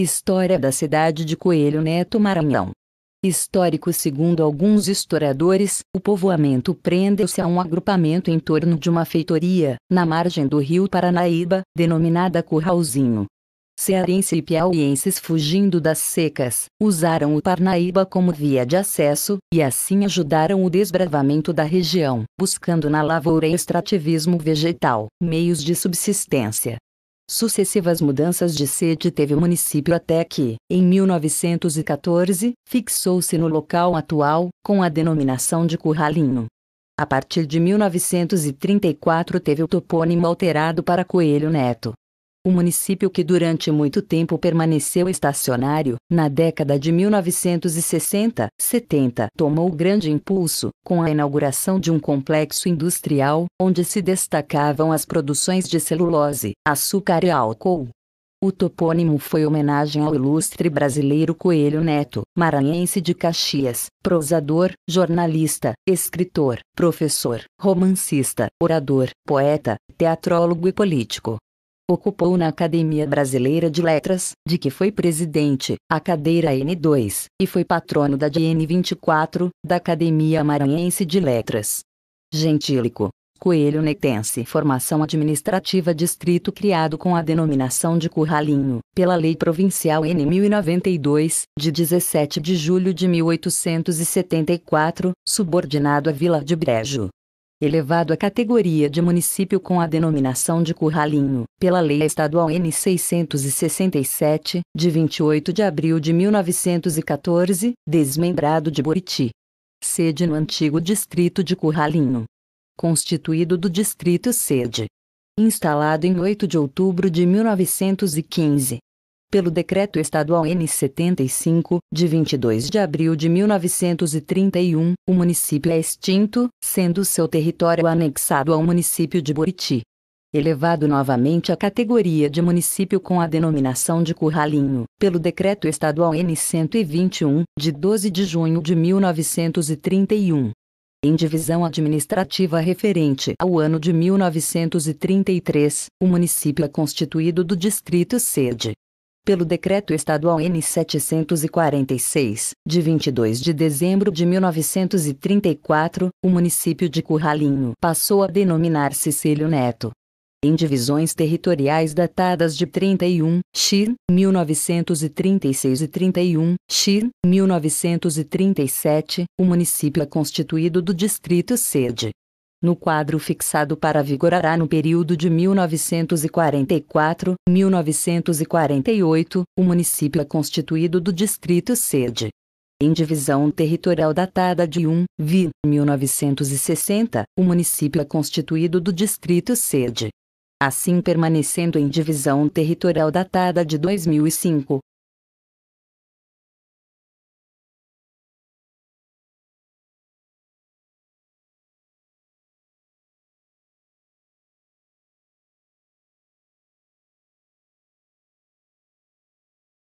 História da cidade de Coelho Neto Maranhão. Histórico segundo alguns historiadores, o povoamento prendeu-se a um agrupamento em torno de uma feitoria, na margem do rio Paranaíba, denominada Curralzinho. Cearense e piauienses fugindo das secas, usaram o Parnaíba como via de acesso, e assim ajudaram o desbravamento da região, buscando na lavoura e extrativismo vegetal, meios de subsistência. Sucessivas mudanças de sede teve o município até que, em 1914, fixou-se no local atual, com a denominação de Curralinho. A partir de 1934 teve o topônimo alterado para Coelho Neto o município que durante muito tempo permaneceu estacionário, na década de 1960, 70, tomou grande impulso, com a inauguração de um complexo industrial, onde se destacavam as produções de celulose, açúcar e álcool. O topônimo foi homenagem ao ilustre brasileiro Coelho Neto, maranhense de Caxias, prosador, jornalista, escritor, professor, romancista, orador, poeta, teatrólogo e político. Ocupou na Academia Brasileira de Letras, de que foi presidente, a cadeira N2, e foi patrono da de N24, da Academia Maranhense de Letras. Gentílico. Coelho Netense Formação Administrativa Distrito criado com a denominação de Curralinho, pela Lei Provincial N1092, de 17 de julho de 1874, subordinado à Vila de Brejo elevado à categoria de município com a denominação de Curralinho, pela Lei Estadual N667, de 28 de abril de 1914, desmembrado de Buriti. Sede no antigo distrito de Curralinho. Constituído do distrito sede. Instalado em 8 de outubro de 1915, pelo Decreto Estadual N75, de 22 de abril de 1931, o município é extinto, sendo seu território anexado ao município de Buriti. Elevado novamente à categoria de município com a denominação de Curralinho, pelo Decreto Estadual N121, de 12 de junho de 1931 em divisão administrativa referente ao ano de 1933, o município é constituído do distrito sede, pelo Decreto Estadual N746, de 22 de dezembro de 1934, o município de Curralinho passou a denominar-se Neto em divisões territoriais datadas de 31 x 1936 e 31 x 1937, o município é constituído do distrito sede, no quadro fixado para vigorará no período de 1944, 1948, o município é constituído do distrito sede. Em divisão territorial datada de 1, vi, 1960, o município é constituído do distrito sede. Assim permanecendo em divisão territorial datada de 2005,